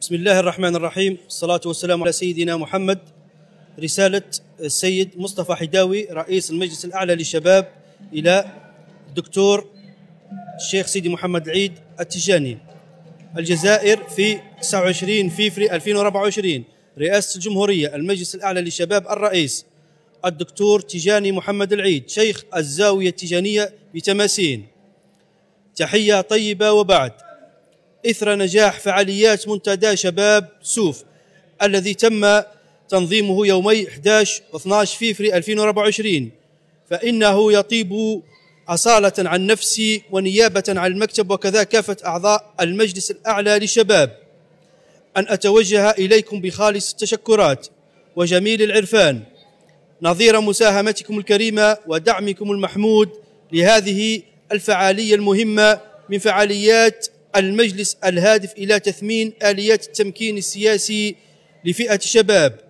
بسم الله الرحمن الرحيم الصلاة والسلام على سيدنا محمد رسالة السيد مصطفى حداوي رئيس المجلس الأعلى للشباب إلى الدكتور الشيخ سيدي محمد العيد التجاني الجزائر في 29 فيفري 2024 رئاسة الجمهورية المجلس الأعلى للشباب الرئيس الدكتور تجاني محمد العيد شيخ الزاوية التجانية بتماسين تحية طيبة وبعد إثر نجاح فعاليات منتدى شباب سوف الذي تم تنظيمه يومي 11 و 12 فيفري 2024 فإنه يطيب أصالة عن نفسي ونيابة عن المكتب وكذا كافة أعضاء المجلس الأعلى للشباب أن أتوجه إليكم بخالص التشكرات وجميل العرفان نظير مساهمتكم الكريمة ودعمكم المحمود لهذه الفعالية المهمة من فعاليات المجلس الهادف الى تثمين اليات التمكين السياسي لفئه الشباب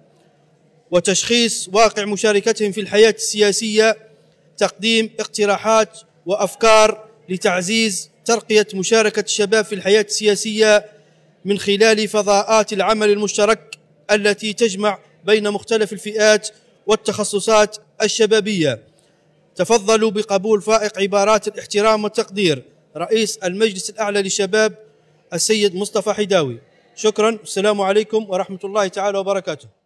وتشخيص واقع مشاركتهم في الحياه السياسيه تقديم اقتراحات وافكار لتعزيز ترقيه مشاركه الشباب في الحياه السياسيه من خلال فضاءات العمل المشترك التي تجمع بين مختلف الفئات والتخصصات الشبابيه تفضلوا بقبول فائق عبارات الاحترام والتقدير رئيس المجلس الأعلى لشباب السيد مصطفى حداوي شكرا والسلام عليكم ورحمة الله تعالى وبركاته